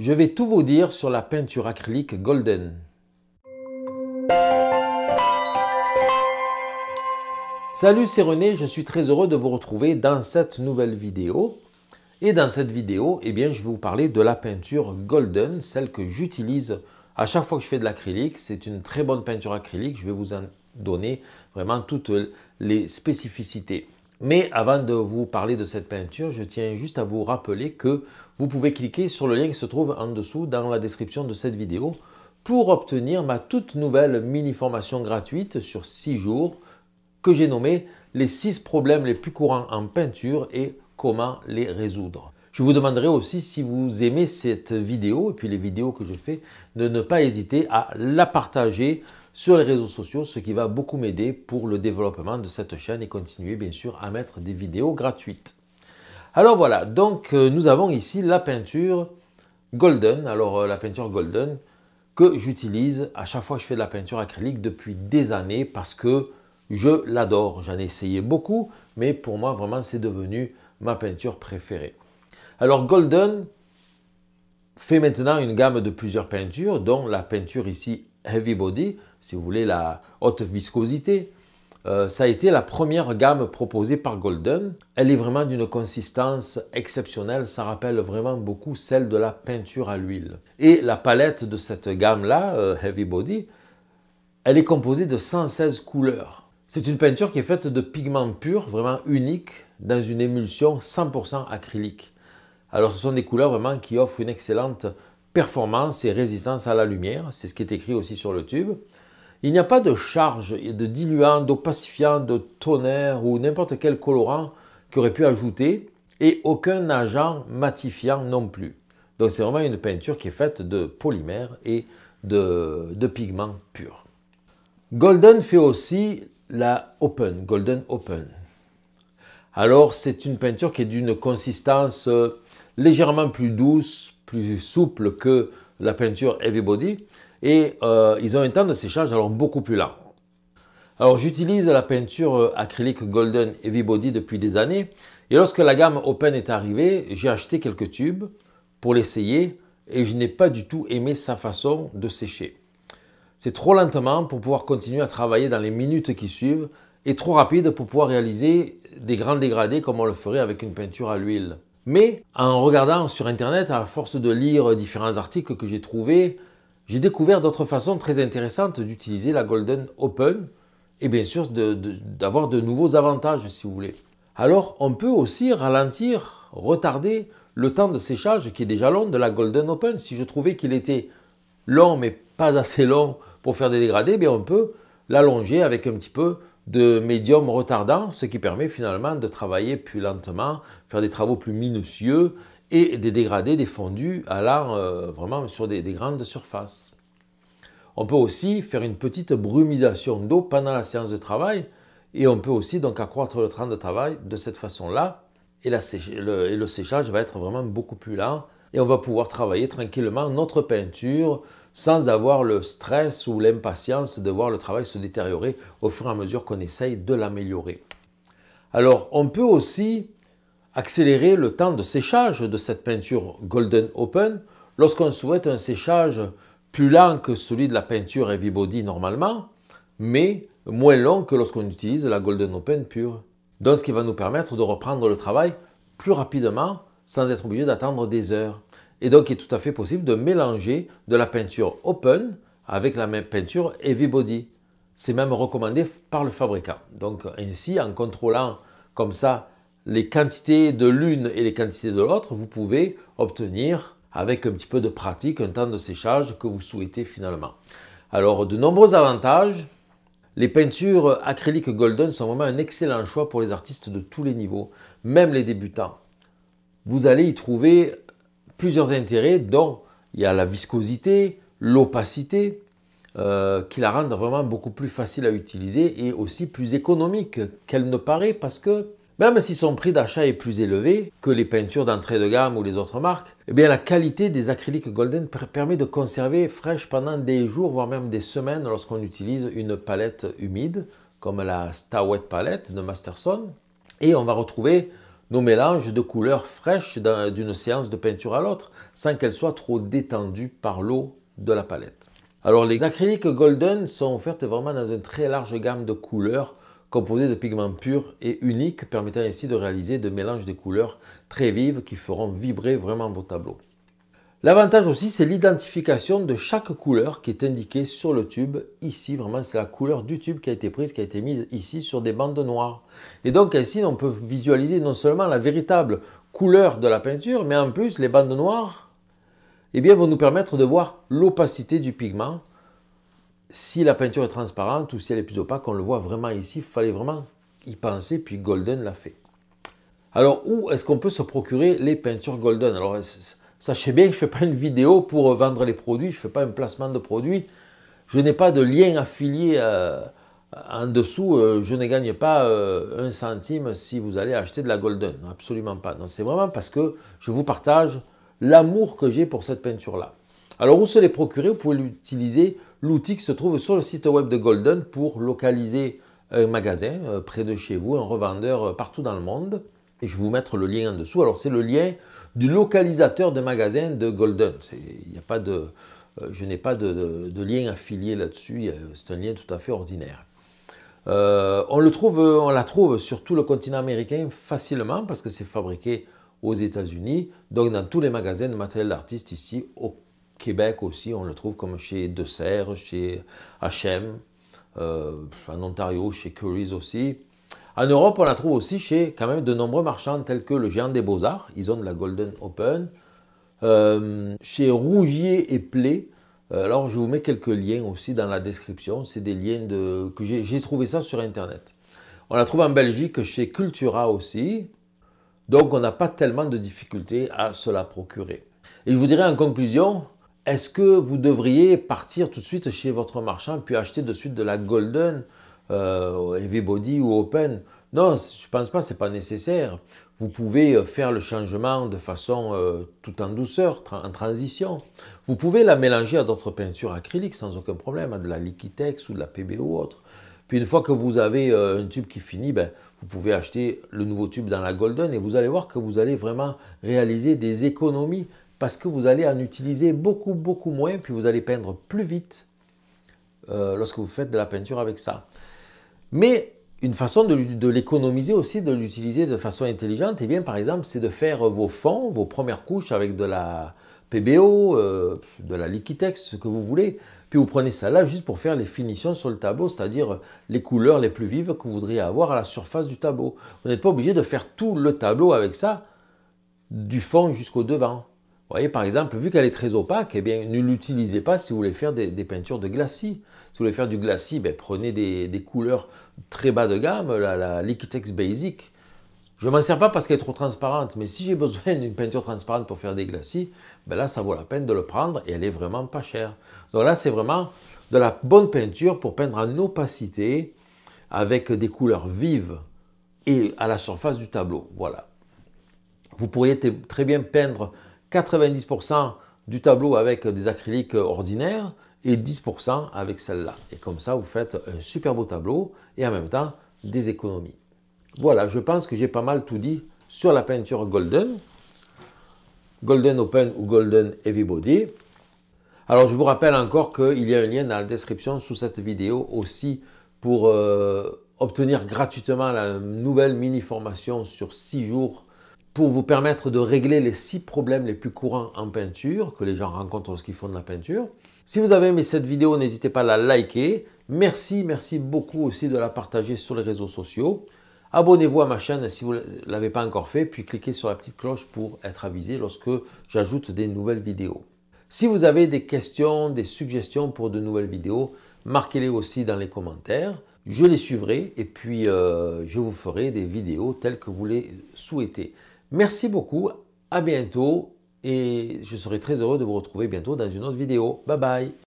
Je vais tout vous dire sur la peinture acrylique Golden. Salut, c'est René, je suis très heureux de vous retrouver dans cette nouvelle vidéo. Et dans cette vidéo, eh bien, je vais vous parler de la peinture Golden, celle que j'utilise à chaque fois que je fais de l'acrylique. C'est une très bonne peinture acrylique, je vais vous en donner vraiment toutes les spécificités. Mais avant de vous parler de cette peinture, je tiens juste à vous rappeler que vous pouvez cliquer sur le lien qui se trouve en dessous dans la description de cette vidéo pour obtenir ma toute nouvelle mini-formation gratuite sur 6 jours que j'ai nommée les 6 problèmes les plus courants en peinture et comment les résoudre. Je vous demanderai aussi si vous aimez cette vidéo et puis les vidéos que je fais, de ne pas hésiter à la partager sur les réseaux sociaux, ce qui va beaucoup m'aider pour le développement de cette chaîne et continuer bien sûr à mettre des vidéos gratuites. Alors voilà, donc euh, nous avons ici la peinture Golden, alors euh, la peinture Golden que j'utilise à chaque fois que je fais de la peinture acrylique depuis des années parce que je l'adore. J'en ai essayé beaucoup, mais pour moi vraiment c'est devenu ma peinture préférée. Alors Golden fait maintenant une gamme de plusieurs peintures, dont la peinture ici heavy body, si vous voulez la haute viscosité, euh, ça a été la première gamme proposée par Golden. Elle est vraiment d'une consistance exceptionnelle, ça rappelle vraiment beaucoup celle de la peinture à l'huile. Et la palette de cette gamme-là, euh, Heavy Body, elle est composée de 116 couleurs. C'est une peinture qui est faite de pigments purs, vraiment uniques, dans une émulsion 100% acrylique. Alors ce sont des couleurs vraiment qui offrent une excellente performance et résistance à la lumière. C'est ce qui est écrit aussi sur le tube. Il n'y a pas de charge, de diluant, d'opacifiant, de tonnerre ou n'importe quel colorant qui aurait pu ajouter et aucun agent matifiant non plus. Donc c'est vraiment une peinture qui est faite de polymères et de, de pigments purs. Golden fait aussi la Open, Golden Open. Alors c'est une peinture qui est d'une consistance euh, légèrement plus douce, plus souple que la peinture heavy body Et euh, ils ont un temps de séchage alors beaucoup plus lent. Alors j'utilise la peinture euh, acrylique Golden heavy body depuis des années. Et lorsque la gamme Open est arrivée, j'ai acheté quelques tubes pour l'essayer et je n'ai pas du tout aimé sa façon de sécher. C'est trop lentement pour pouvoir continuer à travailler dans les minutes qui suivent et trop rapide pour pouvoir réaliser des grands dégradés comme on le ferait avec une peinture à l'huile. Mais en regardant sur Internet, à force de lire différents articles que j'ai trouvés, j'ai découvert d'autres façons très intéressantes d'utiliser la Golden Open et bien sûr d'avoir de, nouveaux avantages si vous voulez. Alors on peut aussi ralentir, retarder le temps de séchage qui est déjà long de la Golden Open. Si je trouvais qu'il était long mais pas assez long pour faire des dégradés, bien on peut l'allonger avec un petit peu de médium retardant, ce qui permet finalement de travailler plus lentement, faire des travaux plus minutieux et des dégradés, des fondus allant euh, vraiment sur des, grandes surfaces. On peut aussi faire une petite brumisation d'eau pendant la séance de travail et on peut aussi donc accroître le temps de travail de cette façon-là et, et, le, séchage va être vraiment beaucoup plus lent et on va pouvoir travailler tranquillement notre peinture sans avoir le stress ou l'impatience de voir le travail se détériorer au fur et à mesure qu'on essaye de l'améliorer. Alors, on peut aussi accélérer le temps de séchage de cette peinture Golden Open lorsqu'on souhaite un séchage plus lent que celui de la peinture Heavy Body normalement, mais moins long que lorsqu'on utilise la Golden Open pure. Donc, ce qui va nous permettre de reprendre le travail plus rapidement sans être obligé d'attendre des heures. Et donc, il est tout à fait possible de mélanger de la peinture open avec la même peinture heavy body. C'est même recommandé par le fabricant. Donc, ainsi, en contrôlant comme ça les quantités de l'une et les quantités de l'autre, vous pouvez obtenir, avec un petit peu de pratique, un temps de séchage que vous souhaitez finalement. Alors, de nombreux avantages. Les peintures acryliques golden sont vraiment un excellent choix pour les artistes de tous les niveaux, même les débutants. Vous allez y trouver plusieurs intérêts, dont il y a la viscosité, l'opacité, euh, qui la rendent vraiment beaucoup plus facile à utiliser et aussi plus économique qu'elle ne paraît parce que même si son prix d'achat est plus élevé que les peintures d'entrée de gamme ou les autres marques, eh bien la qualité des acryliques Golden permet de conserver fraîche pendant des jours, voire même des semaines lorsqu'on utilise une palette humide, comme la Stawet palette de Masterson. Et on va retrouver nos mélanges de couleurs fraîches d'une séance de peinture à l'autre, sans qu'elles soient trop détendues par l'eau de la palette. Alors les acryliques golden sont offertes vraiment dans une très large gamme de couleurs composées de pigments purs et uniques, permettant ainsi de réaliser de mélanges de couleurs très vives qui feront vibrer vraiment vos tableaux. L'avantage aussi, c'est l'identification de chaque couleur qui est indiquée sur le tube. Ici, vraiment, c'est la couleur du tube qui a été prise, qui a été mise ici sur des bandes noires. Et donc, ainsi, on peut visualiser non seulement la véritable couleur de la peinture, mais en plus, les bandes noires eh bien, vont nous permettre de voir l'opacité du pigment. Si la peinture est transparente ou si elle est plus opaque, on le voit vraiment ici. Il fallait vraiment y penser, puis Golden l'a fait. Alors, où est-ce qu'on peut se procurer les peintures Golden Alors, Sachez bien que je ne fais pas une vidéo pour euh, vendre les produits, je ne fais pas un placement de produits. Je n'ai pas de lien affilié euh, en dessous. Euh, je ne gagne pas un centime si vous allez acheter de la Golden. Absolument pas. Donc c'est vraiment parce que je vous partage l'amour que j'ai pour cette peinture-là. Alors où se les procurer Vous pouvez utiliser l'outil qui se trouve sur le site web de Golden pour localiser un magasin près de chez vous, un revendeur partout dans le monde. Et je vais vous mettre le lien en dessous. Alors, c'est le lien du localisateur de magasin de Golden. Il a pas de, euh, je n'ai pas de, lien affilié là-dessus. C'est un lien tout à fait ordinaire. Euh, on, le trouve, on la trouve sur tout le continent américain facilement parce que c'est fabriqué aux États-Unis. Donc, dans tous les magasins de matériel d'artiste ici, au Québec aussi, on le trouve comme chez De chez HM, en Ontario, chez Curry's aussi. En Europe, on la trouve aussi chez quand même de nombreux marchands tels que le géant des Beaux-Arts, ils ont de la Golden Open, euh, chez Rougier et Play. Euh, alors, je vous mets quelques liens aussi dans la description. C'est des liens que j'ai trouvé ça sur Internet. On la trouve en Belgique chez Cultura aussi. Donc, on n'a pas tellement de difficultés à se la procurer. Et je vous dirais en conclusion, est-ce que vous devriez partir tout de suite chez votre marchand puis acheter de suite de la Golden Heavy euh, Body ou Open. Non, je ne pense pas, c'est pas nécessaire. Vous pouvez euh, faire le changement de façon euh, tout en douceur, en transition. Vous pouvez la mélanger à d'autres peintures acryliques sans aucun problème, à de la Liquitex ou de la PB ou autre. Puis une fois que vous avez un tube qui finit, ben, vous pouvez acheter le nouveau tube dans la Golden et vous allez voir que vous allez vraiment réaliser des économies parce que vous allez en utiliser beaucoup, beaucoup moins, puis vous allez peindre plus vite lorsque vous faites de la peinture avec ça. Mais une façon de, l'économiser aussi, de l'utiliser de façon intelligente, eh bien par exemple, c'est de faire vos fonds, vos premières couches avec de la PBO, euh, de la Liquitex, ce que vous voulez. Puis vous prenez ça là juste pour faire les finitions sur le tableau, c'est-à-dire les couleurs les plus vives que vous voudriez avoir à la surface du tableau. Vous n'êtes pas obligé de faire tout le tableau avec ça, du fond jusqu'au devant. Vous voyez, par exemple, vu qu'elle est très opaque, eh bien, ne l'utilisez pas si vous voulez faire des, peintures de glacis. Si vous voulez faire du glacis, ben, prenez des, couleurs très bas de gamme, la, Liquitex Basic. Je ne m'en sers pas parce qu'elle est trop transparente, mais si j'ai besoin d'une peinture transparente pour faire des glacis, ben là, ça vaut la peine de le prendre et elle est vraiment pas chère. Donc là, c'est vraiment de la bonne peinture pour peindre en opacité avec des couleurs vives et à la surface du tableau. Voilà. Vous pourriez très bien peindre 90% du tableau avec des acryliques ordinaires et 10% avec celle-là. Et comme ça, vous faites un super beau tableau et en même temps des économies. Voilà, je pense que j'ai pas mal tout dit sur la peinture Golden. Golden Open ou Golden Heavy Body. Alors, je vous rappelle encore qu'il y a un lien dans la description sous cette vidéo aussi pour euh, obtenir gratuitement la nouvelle mini-formation sur 6 jours pour vous permettre de régler les six problèmes les plus courants en peinture que les gens rencontrent lorsqu'ils font de la peinture. Si vous avez aimé cette vidéo, n'hésitez pas à la liker. Merci, merci beaucoup aussi de la partager sur les réseaux sociaux. Abonnez-vous à ma chaîne si vous ne l'avez pas encore fait, puis cliquez sur la petite cloche pour être avisé lorsque j'ajoute des nouvelles vidéos. Si vous avez des questions, des suggestions pour de nouvelles vidéos, marquez-les aussi dans les commentaires. Je les suivrai et puis euh, je vous ferai des vidéos telles que vous les souhaitez. Merci beaucoup, à bientôt et je serai très heureux de vous retrouver bientôt dans une autre vidéo. Bye bye